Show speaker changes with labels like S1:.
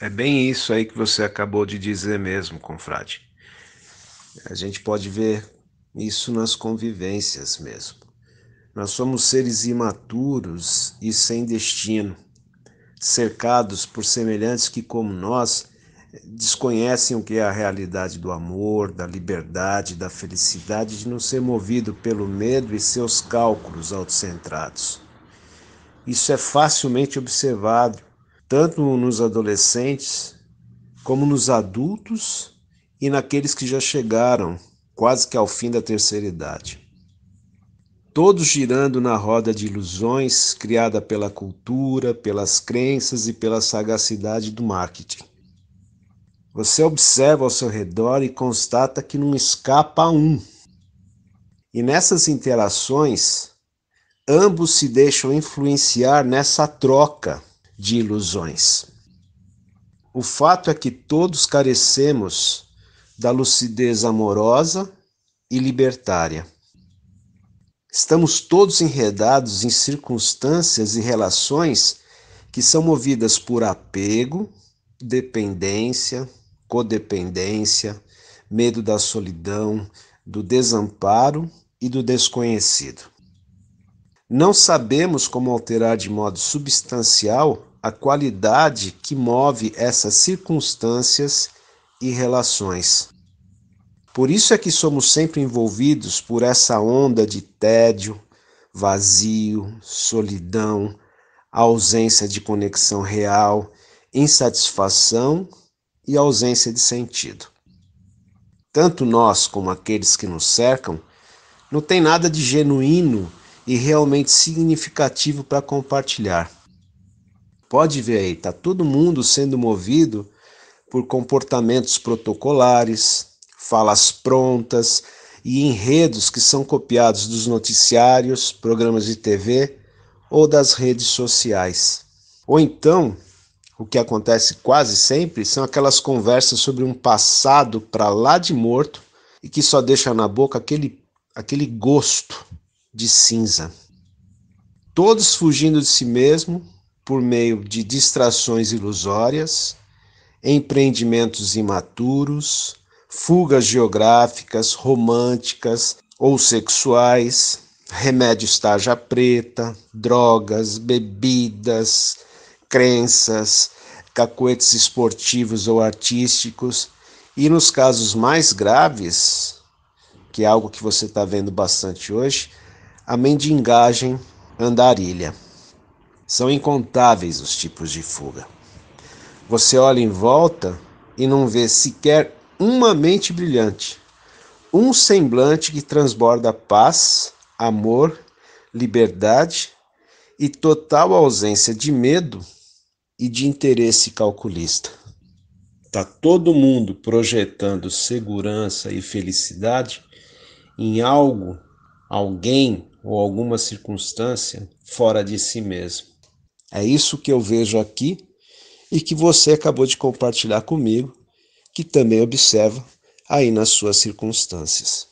S1: É bem isso aí que você acabou de dizer mesmo, confrade. A gente pode ver isso nas convivências mesmo. Nós somos seres imaturos e sem destino, cercados por semelhantes que, como nós, desconhecem o que é a realidade do amor, da liberdade, da felicidade, de não ser movido pelo medo e seus cálculos autocentrados. Isso é facilmente observado tanto nos adolescentes como nos adultos e naqueles que já chegaram quase que ao fim da terceira idade. Todos girando na roda de ilusões criada pela cultura, pelas crenças e pela sagacidade do marketing. Você observa ao seu redor e constata que não escapa a um. E nessas interações, ambos se deixam influenciar nessa troca de ilusões. O fato é que todos carecemos da lucidez amorosa e libertária. Estamos todos enredados em circunstâncias e relações que são movidas por apego, dependência, codependência, medo da solidão, do desamparo e do desconhecido. Não sabemos como alterar de modo substancial a qualidade que move essas circunstâncias e relações. Por isso é que somos sempre envolvidos por essa onda de tédio, vazio, solidão, ausência de conexão real, insatisfação e ausência de sentido. Tanto nós como aqueles que nos cercam não tem nada de genuíno e realmente significativo para compartilhar. Pode ver aí, está todo mundo sendo movido por comportamentos protocolares, falas prontas e enredos que são copiados dos noticiários, programas de TV ou das redes sociais. Ou então, o que acontece quase sempre são aquelas conversas sobre um passado para lá de morto e que só deixa na boca aquele aquele gosto de cinza. Todos fugindo de si mesmo, por meio de distrações ilusórias, empreendimentos imaturos, fugas geográficas, românticas ou sexuais, remédio tarja preta, drogas, bebidas, crenças, cacoetes esportivos ou artísticos. E nos casos mais graves, que é algo que você está vendo bastante hoje, a mendigagem andarilha. São incontáveis os tipos de fuga. Você olha em volta e não vê sequer uma mente brilhante, um semblante que transborda paz, amor, liberdade e total ausência de medo e de interesse calculista. Tá todo mundo projetando segurança e felicidade em algo, alguém ou alguma circunstância fora de si mesmo. É isso que eu vejo aqui e que você acabou de compartilhar comigo, que também observa aí nas suas circunstâncias.